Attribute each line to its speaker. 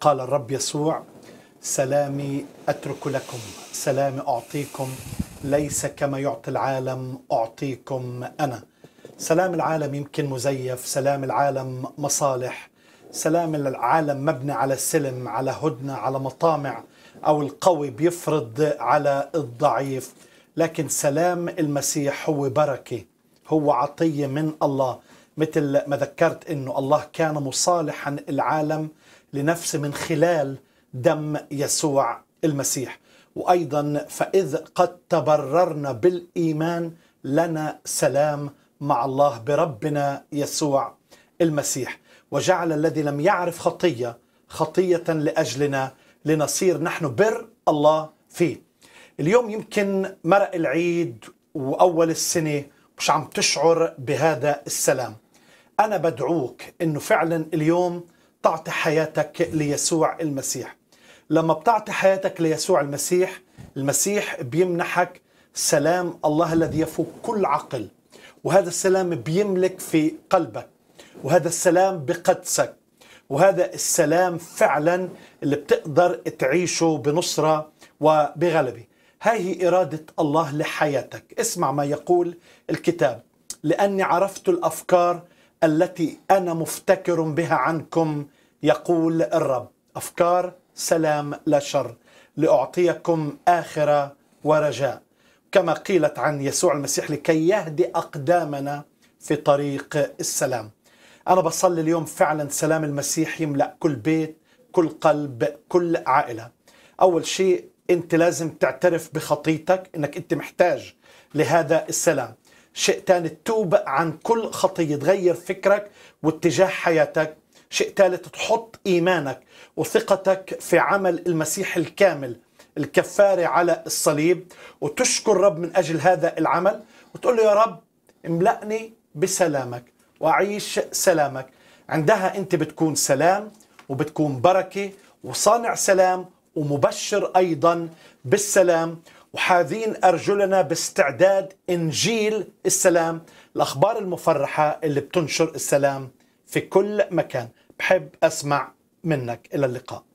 Speaker 1: قال الرب يسوع سلامي اترك لكم سلامي اعطيكم ليس كما يعطي العالم اعطيكم انا سلام العالم يمكن مزيف سلام العالم مصالح سلام العالم مبني على سلم على هدنه على مطامع او القوي بيفرض على الضعيف لكن سلام المسيح هو بركه هو عطيه من الله مثل ما ذكرت انه الله كان مصالحا العالم لنفسي من خلال دم يسوع المسيح وايضا فاذ قد تبررنا بالايمان لنا سلام مع الله بربنا يسوع المسيح وجعل الذي لم يعرف خطيه خطيه لاجلنا لنصير نحن بر الله فيه اليوم يمكن مرق العيد واول السنه مش عم تشعر بهذا السلام انا بدعوك انه فعلا اليوم تعطي حياتك ليسوع المسيح لما بتعطي حياتك ليسوع المسيح المسيح بيمنحك سلام الله الذي يفوق كل عقل وهذا السلام بيملك في قلبك وهذا السلام بقدسك وهذا السلام فعلا اللي بتقدر تعيشه بنصرة وبغلبة هذه إرادة الله لحياتك اسمع ما يقول الكتاب لأني عرفت الأفكار التي انا مفتكر بها عنكم يقول الرب افكار سلام لا شر لاعطيكم اخره ورجاء كما قيلت عن يسوع المسيح لكي يهدي اقدامنا في طريق السلام انا بصلي اليوم فعلا سلام المسيح يملا كل بيت كل قلب كل عائله اول شيء انت لازم تعترف بخطيتك انك انت محتاج لهذا السلام شيء ثاني تتوب عن كل خطية تغير فكرك واتجاه حياتك شيء ثالث تحط إيمانك وثقتك في عمل المسيح الكامل الكفارة على الصليب وتشكر رب من أجل هذا العمل وتقول له يا رب املأني بسلامك وأعيش سلامك عندها أنت بتكون سلام وبتكون بركة وصانع سلام ومبشر أيضا بالسلام وحاذين أرجلنا باستعداد إنجيل السلام الأخبار المفرحة اللي بتنشر السلام في كل مكان بحب أسمع منك إلى اللقاء